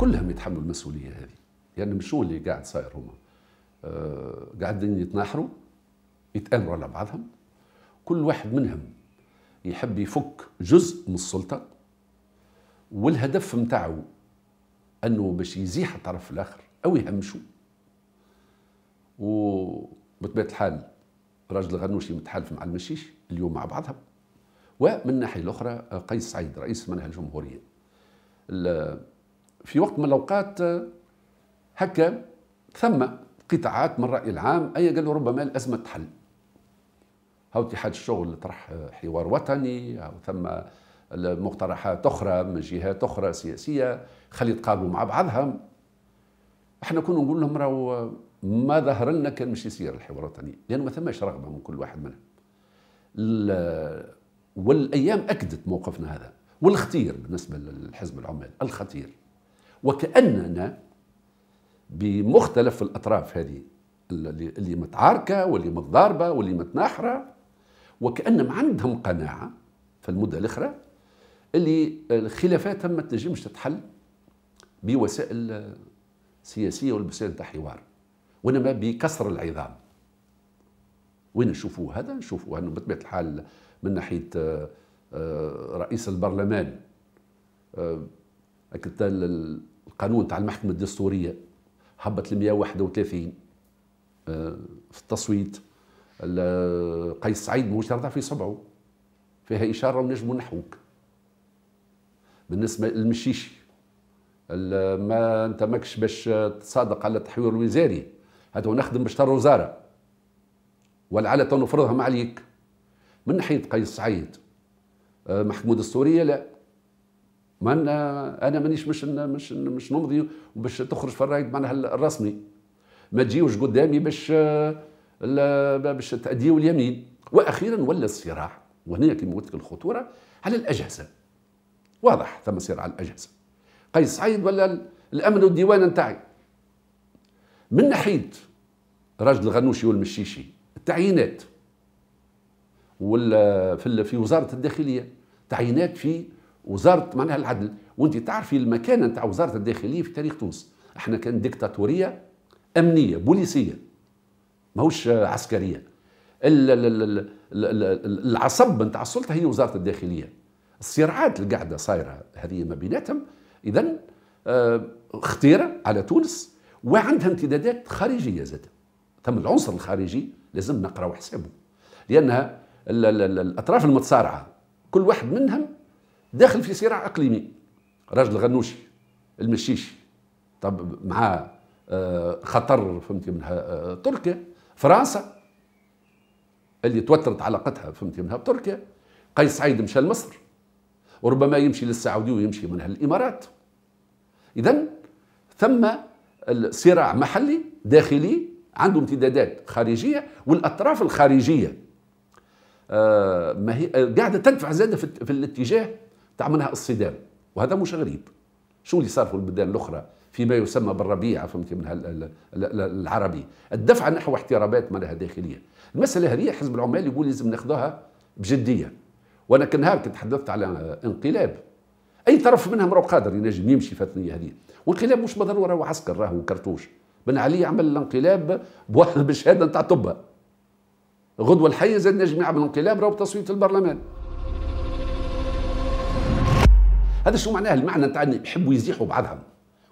كلهم يتحملوا المسؤوليه هذه يعني مش اللي قاعد صاير هما أه قاعدين يتناحروا يتآمروا على بعضهم كل واحد منهم يحب يفك جزء من السلطه والهدف نتاعو انه باش يزيح الطرف الاخر او يهمشه وبطبيعه الحال راجل الغنوشي متحالف مع المشيش اليوم مع بعضهم ومن الناحيه الاخرى قيس سعيد رئيس منهج الجمهوريه في وقت من الاوقات آه، هكا ثم قطاعات من الراي العام اي قالوا ربما الازمه تحل هاو اتحاد الشغل طرح آه، حوار وطني أو ثم مقترحات اخرى من جهات اخرى سياسيه خلي يتقابلوا مع بعضهم احنا كنا نقول لهم راهو آه، ما ظهر لنا كان مش يصير الحوار الوطني لانه ما ثماش رغبه من كل واحد منهم والايام اكدت موقفنا هذا والخطير بالنسبه للحزب العمال الخطير وكأننا بمختلف الأطراف هذه اللي متعاركة واللي متضاربة واللي متناحرة وكأنهم عندهم قناعة في المدة الأخرى اللي الخلافات ما تنجمش تتحل بوسائل سياسية والوسائل تاع حوار وإنما بكسر العظام وين نشوفوه هذا نشوفوه أنه بطبيعة الحال من ناحية آه، آه، رئيس البرلمان آه، قانون تاع المحكمة الدستورية هبط ل 131 آه، في التصويت قيس سعيد ماهوش رضع في صبعه فيها إشارة ونجموا نحوك بالنسبة للمشيشي ما أنت ماكش باش تصادق على التحوير الوزاري هذا نخدم باش ترى وزارة على نفرضهم عليك من ناحية قيس سعيد آه، محكمة دستورية لا ما انا مانيش مش مش مش نمضي باش تخرج في الرايد معناها الرسمي ما تجيوش قدامي باش باش تاديو اليمين واخيرا ولا الصراع وهنا كما قلت الخطوره على الاجهزه واضح ثم صراع على الاجهزه قيس سعيد ولا الامن والديوان نتاعي من ناحيه راجل الغنوشي والمشيشي التعيينات ولا في وزاره الداخليه تعيينات في وزاره معناها العدل وانت تعرفي المكانه نتاع وزاره الداخليه في تاريخ تونس احنا كان ديكتاتوريه امنيه بوليسيه ماهوش عسكريه العصب نتاع السلطه هي وزاره الداخليه الصراعات اللي قاعده صايره هذه ما بيناتهم اذا آه، خطيره على تونس وعندها امتدادات خارجيه زاد تم العنصر الخارجي لازم نقراو حسابه لانها الاطراف المتصارعه كل واحد منهم داخل في صراع اقليمي راجل غنوشي المشيشي طب مع آه، خطر فهمتي منها آه، تركيا فرنسا اللي توترت علاقتها فهمتي منها بتركيا قيس سعيد مشى لمصر وربما يمشي للسعوديه ويمشي منها للامارات اذا ثم صراع محلي داخلي عنده امتدادات خارجيه والاطراف الخارجيه آه، ما هي قاعده تدفع زاده في الاتجاه تعملها الصدام وهذا مش غريب شو اللي صار في البلدان الاخرى فيما يسمى بالربيعه فهمتي من العربي الدفع نحو احترابات ما لها داخليه المساله هذه حزب العمال يقول لازم ناخذها بجديه وانا كنهار كنت تحدثت على انقلاب اي طرف منهم راهو قادر ينجم يمشي في الثنيه هذه والانقلاب مش بالضروره راهو عسكر راهو كرتوش بن علي عمل الانقلاب بشهاده نتاع طبه غدوه الحيه زاد نجم يعمل انقلاب راهو بتصويت البرلمان هذا شو معناه المعنى نتاع ان يحبوا يزيحوا بعضهم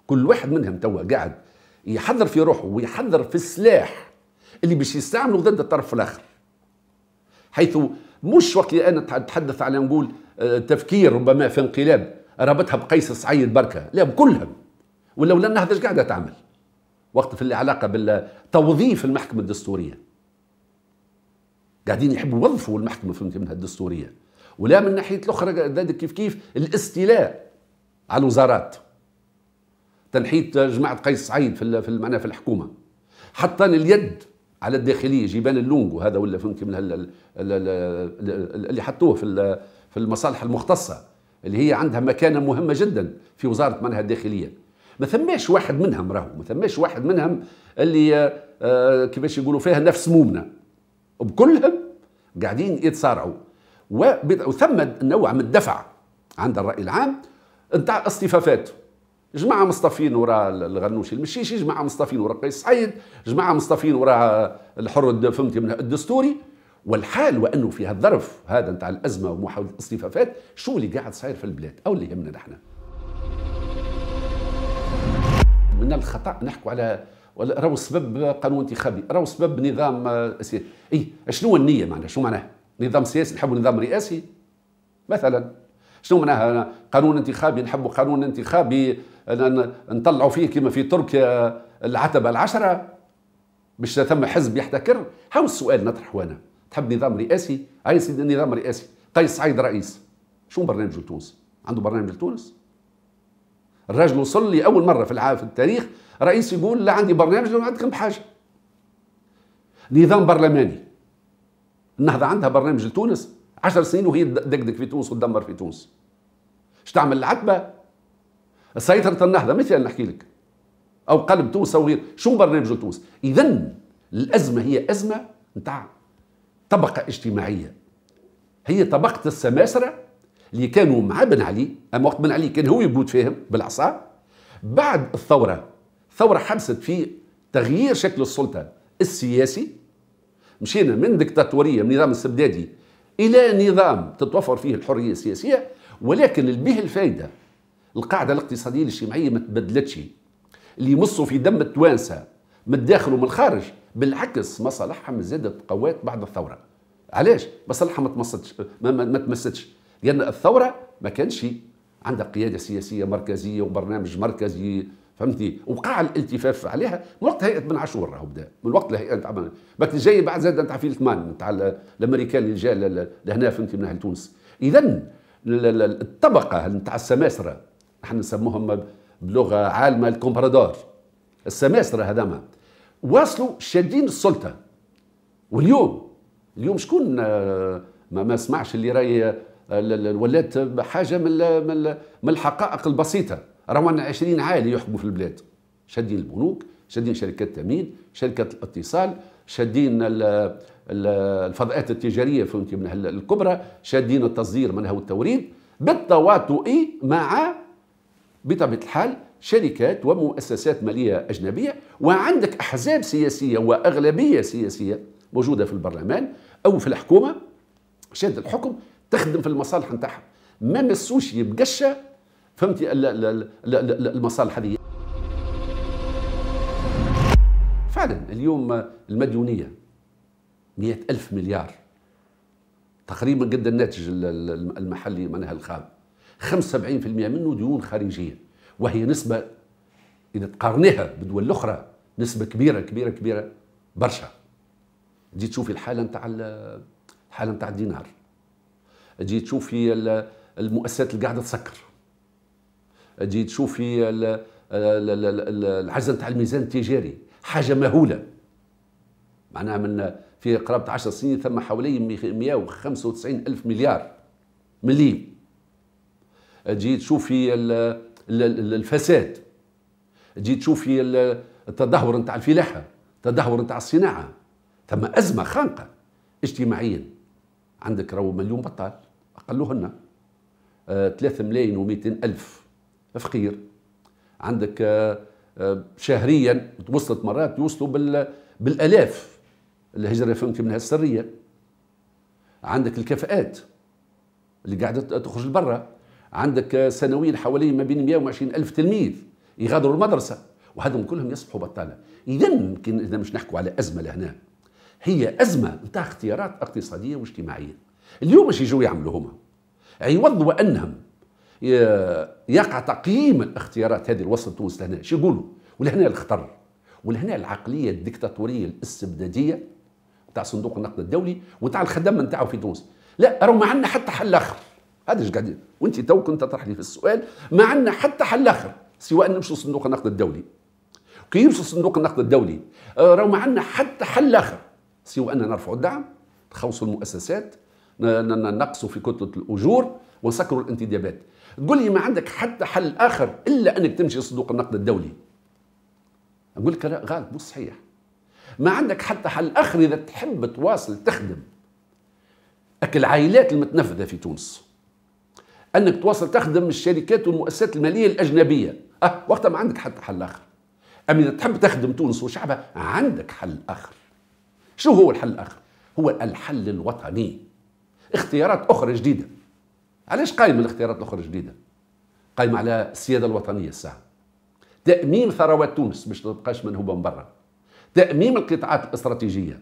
كل واحد منهم توا قاعد يحذر في روحه ويحذر في السلاح اللي باش يستعمله ضد الطرف الاخر حيث مش وقت انا اتحدث على نقول آه، تفكير ربما في انقلاب رابطها بقيس السعيد بركه لا بكلهم ولولا لن نهضج قاعده تعمل وقت في العلاقه بالتوظيف المحكمه الدستوريه قاعدين يحبوا يوظفوا المحكمه فهمت منها الدستوريه ولا من الناحيه الاخرى كيف كيف الاستيلاء على الوزارات تنحيت جماعه قيس سعيد في في معناها في الحكومه حطان اليد على الداخليه جيبان اللونغو هذا ولا فهمت من اللي حطوه في في المصالح المختصه اللي هي عندها مكانه مهمه جدا في وزاره منها الداخليه ما ثماش واحد منهم راهو ما ثماش واحد منهم اللي آه، كيفاش يقولوا فيها نفس مومنا بكلهم قاعدين يتصارعوا وثم نوع من الدفع عند الراي العام نتاع اصطفافات جماعه مصطفين وراء الغنوشي المشيشي جماعه مصطفين وراء قيس سعيد جماعه مصطفين وراء الحر فهمتي من الدستوري والحال وانه في هالظرف هذا نتاع الازمه ومحاوله الاصطفافات شو اللي قاعد صاير في البلاد او اللي يهمنا نحن من الخطا نحكوا على راهو السبب قانون انتخابي راهو السبب نظام آه، اي شنو النيه معناها شنو معناها نظام سياسي نحبوا نظام رئاسي مثلا شنو معناها قانون انتخابي نحبوا قانون انتخابي نطلعوا فيه كما في تركيا آه، العتبه العشره باش ثم حزب يحتكر هاو السؤال نطرحه انا تحب نظام رئاسي هاي سيدي نظام رئاسي قيس سعيد رئيس شنو برنامج لتونس عنده برنامج لتونس الراجل وصل لي اول مره في العالم في التاريخ رئيس يقول لا عندي برنامج لو عندكم بحاجه نظام برلماني النهضة عندها برنامج لتونس عشر سنين وهي تدقدق في تونس وتدمر في تونس اش تعمل العتبة سيطرة النهضة مثل نحكي لك أو قلب تونس أو غير شو برنامج لتونس إذا الأزمة هي أزمة نتاع طبقة اجتماعية هي طبقة السماسرة اللي كانوا مع بن علي أما وقت بن علي كان هو يبوت فيهم بالعصا بعد الثورة الثورة حبست في تغيير شكل السلطة السياسي مشينا من دكتاتوريه من نظام استبدادي الى نظام تتوفر فيه الحريه السياسيه ولكن به الفائده القاعده الاقتصاديه الاجتماعيه ما تبدلتش اللي يمصوا في دم التوانسه من الداخل ومن الخارج بالعكس مصالحهم زادت قوات بعد الثوره علاش مصالحها ما تمصتش ما, ما, ما تمستش لان الثوره ما كانش عندها قياده سياسيه مركزيه وبرنامج مركزي فهمتي وقع الالتفاف عليها من وقت هيئه بن عاشور راهو بدا من وقت الهيئه نتاع بك جاي بعد زاد نتاع فيل ثمان نتاع الامريكان اللي جا لهنا فهمتي من اهل تونس اذا الطبقه نتاع السماسره احنا نسموهم بلغه عالمه الكومبرادور السماسره هذاما واصلوا شادين السلطه واليوم اليوم شكون آه، ما, ما سمعش اللي راي آه، ولات حاجه من من الحقائق البسيطه راهو عندنا 20 عائله يحكموا في البلاد شادين البنوك شادين شركات التامين شركات الاتصال شادين الفضاءات التجاريه فهمتي منها الكبرى شادين التصدير منها والتوريد بالتواطؤ مع بطبيعه الحال شركات ومؤسسات ماليه اجنبيه وعندك احزاب سياسيه واغلبيه سياسيه موجوده في البرلمان او في الحكومه شاد الحكم تخدم في المصالح نتاعها ما مسوش يبقشه فهمتي المصالح هذه فعلا اليوم المديونيه 100 ألف مليار تقريبا قد الناتج المحلي معناها الخام 75% منه ديون خارجيه وهي نسبه اذا تقارنها بالدول الاخرى نسبه كبيره كبيره كبيره برشا تجي تشوفي الحاله نتاع الحاله نتاع الدينار تجي تشوفي المؤسسات اللي قاعده تسكر تجي تشوفي الحجز نتاع الميزان التجاري حاجه مهوله معناها من في قرابه 10 سنين ثم حوالي 195 الف مليار مليم تجي تشوفي الفساد تجي تشوفي التدهور نتاع الفلاحه التدهور نتاع الصناعه ثم ازمه خانقه اجتماعيا عندك راهو مليون بطال اقلوهن 3 آه، ملايين و200 الف فقير عندك آه، آه، شهريا وصلت مرات يوصلوا بال بالالاف الهجره فهمت منها السريه عندك الكفاءات اللي قاعده تخرج لبرا عندك آه، سنويا حوالي ما بين 120 الف تلميذ يغادروا المدرسه وهذم كلهم يصبحوا بطاله اذا يمكن اذا مش نحكوا على ازمه لهنا هي ازمه نتاع اختيارات اقتصاديه واجتماعيه اليوم باش يجوا يعملوا هما يوضوا انهم يقع تقييم الاختيارات هذه الوسط تونس لهنا شو يقولوا ولهنا الخطر ولهنا العقليه الدكتاتوريه الاستبداديه تاع صندوق النقد الدولي وتاع الخدمه نتاعو في تونس لا راهو ما عندنا حتى حل اخر هذا ايش قاعدين وانت تو كنت تطرح لي في السؤال ما عندنا حتى حل اخر سواء نمشوا صندوق النقد الدولي كي يمشوا صندوق النقد الدولي آه، راهو ما عندنا حتى حل اخر سوى ان نرفعوا الدعم نخوصوا المؤسسات نقصوا في كتله الاجور ونسكروا الانتدابات قل لي ما عندك حتى حل اخر الا انك تمشي صندوق النقد الدولي اقول لك لا غلط مش صحيح ما عندك حتى حل اخر اذا تحب تواصل تخدم العائلات المتنفذه في تونس انك تواصل تخدم الشركات والمؤسسات الماليه الاجنبيه اه وقتها ما عندك حتى حل اخر اما اذا تحب تخدم تونس وشعبها عندك حل اخر شو هو الحل الاخر هو الحل الوطني اختيارات اخرى جديده علاش قايمه الاختيارات الاخرى الجديده قايمه على السياده الوطنيه الساعه تاميم ثروات تونس باش تبقاش منهوبه من برا تاميم القطاعات الاستراتيجيه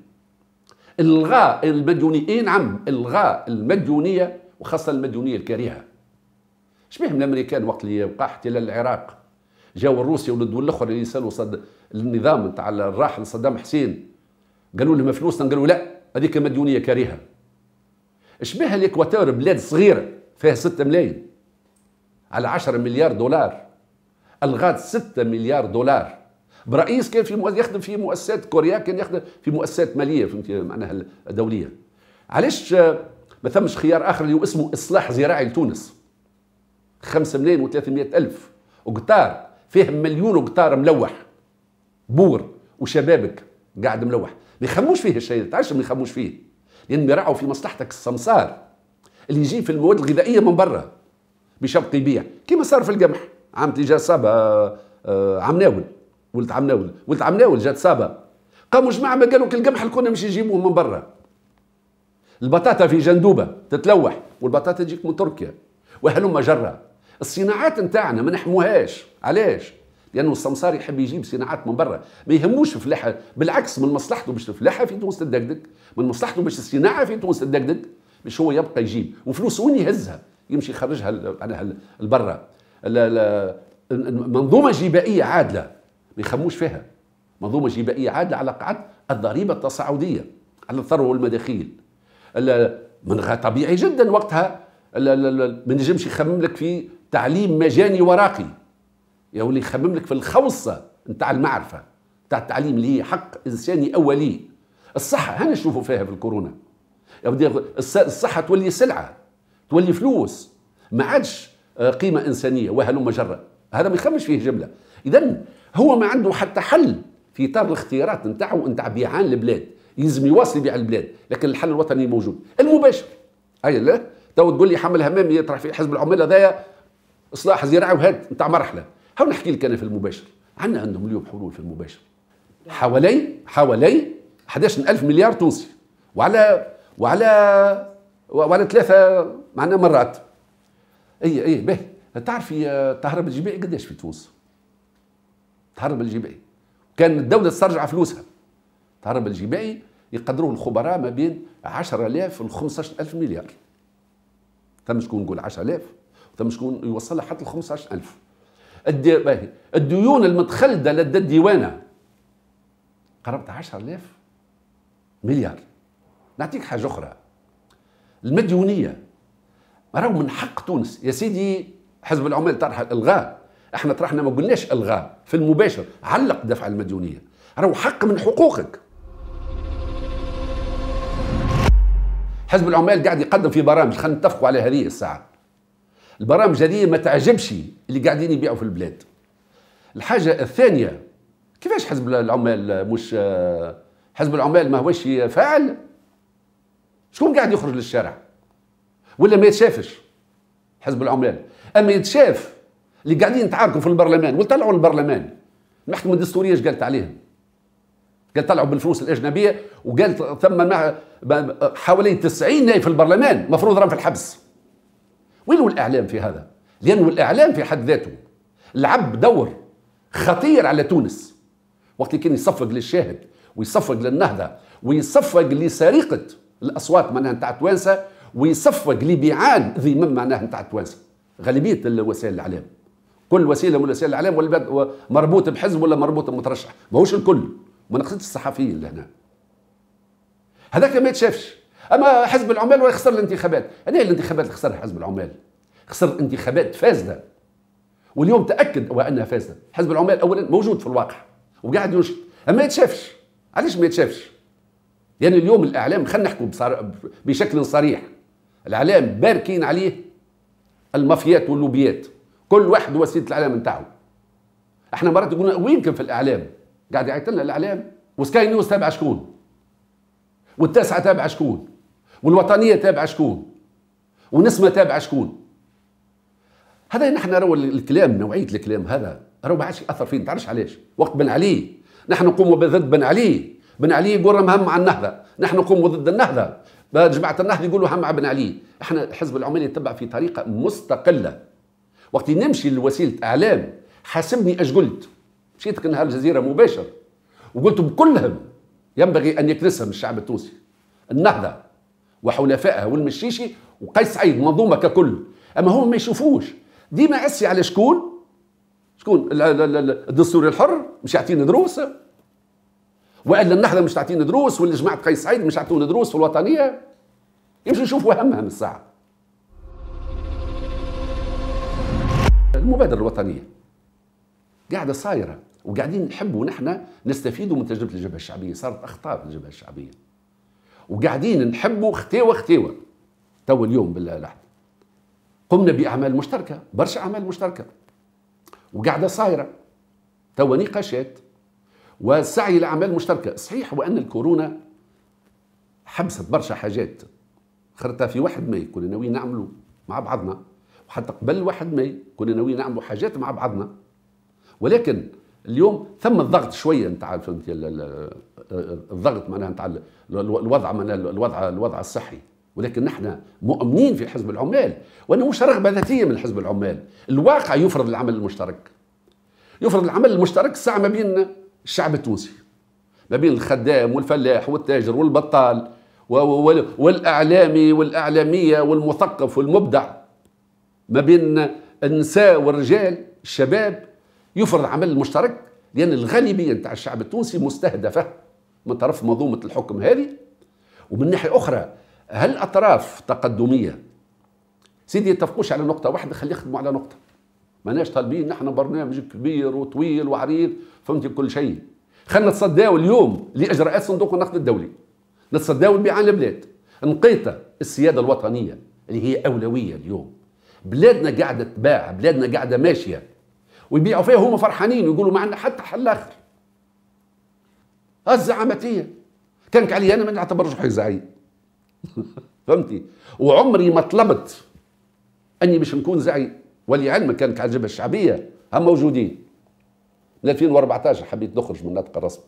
الغاء المديونيه اي نعم الغاء المديونيه وخاصه المديونيه الكريهه شبيه الامريكان وقت اللي وقع احتلال العراق جاو الروسيا والدول الاخرى اللي سالوا صد النظام نتاع الراحل صدام حسين قالوا لهم فلوسنا قالوا لا هذيك مديونيه كريهه شبيه الاكواتور بلاد صغيره فيها 6 ملايين على 10 مليار دولار الغات 6 مليار دولار برئيس كان في يخدم في مؤسسات كوريا كان يخدم في مؤسسات ماليه فهمت معناها دوليه علاش ما ثمش خيار اخر اللي اسمه اصلاح زراعي لتونس 5 ملايين و300 الف وقطار فيه مليون قطار ملوح بور وشبابك قاعد ملوح ما يخموش فيه الشيء تعرفش ما يخموش فيه لان يراعوا في مصلحتك السمسار اللي يجي في المواد الغذائيه من برا بشرط يبيع كما صار في القمح عام اللي جا آه، عمناول ولد عمناول ولد عمناول جات صابا قاموا جماعه ما قالوا القمح الكل مش يجيبوه من برا البطاطا في جندوبه تتلوح والبطاطا تجيك من تركيا وهلم جره الصناعات نتاعنا ما نحموهاش علاش لانه السمسار يحب يجيب صناعات من برا ما يهموش فلاحه بالعكس من مصلحته باش الفلاحه في تونس تدقدق من مصلحته باش الصناعه في تونس تدقدق مش هو يبقى يجيب وفلوس وين يهزها يمشي يخرجها معناها لبرا منظومه جبائيه عادله ما يخموش فيها منظومه جبائيه عادله على قاعده الضريبه التصاعديه على الثروه والمداخيل غير طبيعي جدا وقتها ما نجمش يخمم لك في تعليم مجاني وراقي يا ولي يخمم لك في الخوصه نتاع المعرفه نتاع التعليم اللي هي حق انساني اولي الصحه هنا نشوفوا فيها في الكورونا الصحة تولي سلعة تولي فلوس ما عادش آه، قيمة إنسانية وهل مجرة هذا ما يخمش فيه جملة إذا هو ما عنده حتى حل في إطار الاختيارات نتاعو نتاع بيعان البلاد يلزم يواصل بيع البلاد لكن الحل الوطني موجود المباشر أي لا تو تقول لي حمل همام يطرح في حزب العمال هذايا إصلاح زراعي وهاد نتاع مرحلة هاو نحكي لك أنا في المباشر عندنا عندهم اليوم حلول في المباشر حوالي حوالي 11000 مليار تونسي وعلى وعلى وعلى ثلاثه معنا مرات اي اي به تعرفي آه، التهرب الجبائي قداش في تونس التهرب الجبائي كان الدوله تسترجع فلوسها التهرب الجبائي يقدروه الخبراء ما بين 10000 ل 15000 مليار ثم شكون نقول 10000 ثم شكون يوصلها حتى ل 15000 الدي... الديون المتخلده لدى الديوانه قربت 10000 مليار نعطيك حاجه اخرى المديونيه راهو من حق تونس يا سيدي حزب العمال طرح الغاء احنا طرحنا ما قلناش الغاء في المباشر علق دفع المديونيه راهو حق من حقوقك حزب العمال قاعد يقدم في برامج خلينا نتفقوا على هذه الساعه البرامج هذه ما تعجبش اللي قاعدين يبيعوا في البلاد الحاجه الثانيه كيفاش حزب العمال مش حزب العمال ما هوش فاعل شكون قاعد يخرج للشارع ولا ما يتشافش حزب العمال اما يتشاف اللي قاعدين يتعاركوا في البرلمان وطلعوا البرلمان المحكمه الدستوريه ايش قالت عليهم قال طلعوا بالفلوس الاجنبيه وقال ثم حوالي 90 نائب في البرلمان مفروض راهم في الحبس وين الاعلام في هذا لانه الاعلام في حد ذاته لعب دور خطير على تونس وقت اللي كان يصفق للشاهد ويصفق للنهضه ويصفق لسرقه الاصوات معناها نتاع التوانسه ويصفق لبيعان ذي من معناها نتاع التوانسه غالبيه الوسائل الاعلام كل وسيله من وسائل الاعلام ولا مربوط بحزب ولا مربوط بمترشح ماهوش الكل ما نقصدش الصحفيين لهنا هذاك ما يتشافش اما حزب العمال ولا خسر الانتخابات هذه الانتخابات اللي خسرها حزب العمال خسر انتخابات فاسده واليوم تاكد وانها فاسده حزب العمال اولا موجود في الواقع وقاعد ينشط اما يتشافش علاش ما يتشافش لان يعني اليوم الاعلام خلينا نحكوا بشكل صريح الاعلام باركين عليه المافيات واللوبيات كل واحد وسيله الاعلام نتاعو احنا مرات يقولون كان في الاعلام قاعد يعيط لنا الاعلام وسكاي نيوز تابع شكون والتاسعه تابع شكون والوطنيه تابع شكون ونسمه تابع شكون هذا نحن راهو الكلام نوعيه الكلام هذا راهو ما عادش ياثر فينا تعرفش علاش وقت بن علي نحن نقوم بضد بن علي بن علي يقول راهم هم مع النهضه نحن نقوم ضد النهضه جماعه النهضه يقولوا هم مع بن علي احنا الحزب العماني يتبع في طريقه مستقله وقت نمشي لوسيله اعلام حاسبني اش قلت مشيت كنهار الجزيره مباشر وقلت بكلهم ينبغي ان يكنسهم الشعب التونسي النهضه وحلفائها والمشيشي وقيس سعيد منظومه ككل اما هم ما يشوفوش ديما اسي على شكون شكون الدستور الحر مش يعطينا دروس والا النهضه مش تعطينا دروس واللي جماعه قيس سعيد مش يعطونا دروس في الوطنيه يمشي نشوفوا همها من الساعه المبادره الوطنيه قاعده صايره وقاعدين نحبوا نحن نستفيدوا من تجربه الجبهه الشعبيه صارت اخطاء في الجبهه الشعبيه وقاعدين نحبوا ختيوه ختيوه تو اليوم باللحظه قمنا باعمال مشتركه برشا اعمال مشتركه وقاعده صايره توا نقاشات والسعي لاعمال مشتركه صحيح وان الكورونا حبست برشا حاجات خرتها في واحد ماي كنا ناويين نعملوا مع بعضنا وحتى قبل واحد ماي كنا ناويين نعملوا حاجات مع بعضنا ولكن اليوم ثم الضغط شويه نتاع فهمت الضغط معناها نتاع الوضع معناها الوضع الوضع الصحي ولكن نحن مؤمنين في حزب العمال وانه مش رغبه ذاتيه من حزب العمال الواقع يفرض العمل المشترك يفرض العمل المشترك الساعه ما بين الشعب التونسي ما بين الخدام والفلاح والتاجر والبطال والاعلامي والاعلاميه والمثقف والمبدع ما بين النساء والرجال الشباب يفرض عمل مشترك لان الغالبيه نتاع الشعب التونسي مستهدفه من طرف منظومه الحكم هذه ومن ناحيه اخرى هل اطراف تقدميه سيدي يتفقوش على نقطه واحده خلي يخدموا على نقطه ماناش طالبين نحن برنامج كبير وطويل وعريض فهمت كل شيء خلينا نتصداو اليوم لاجراءات صندوق النقد الدولي نتصداو بعين البلاد نقيت السياده الوطنيه اللي هي اولويه اليوم بلادنا قاعده تباع بلادنا قاعده ماشيه ويبيعوا فيها هما فرحانين ويقولوا ما عندنا حتى حل اخر الزعامتيه كانك علي انا ما نعتبرش روحي زعيم فهمتي وعمري ما طلبت اني باش نكون زعيم ولعلمك كانت على الجبهه الشعبيه هم موجودين من 2014 حبيت نخرج من الناطق الرسم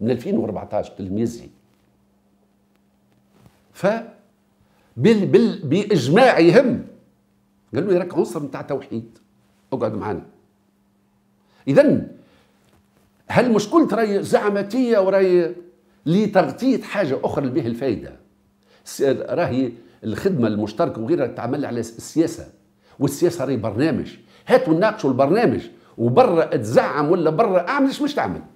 من 2014 تلميذي ف بال بال باجماع يهم قالوا لي راك عنصر نتاع توحيد اقعد معانا اذا هل مشكلة راي زعمتية وراي لتغطية حاجة أخرى اللي به الفايدة راهي الخدمة المشتركة وغيرها تعمل على السياسة والسياسه راهي برنامج هاتوا ناقشوا البرنامج وبرا تزعم ولا برا اعمل مش تعمل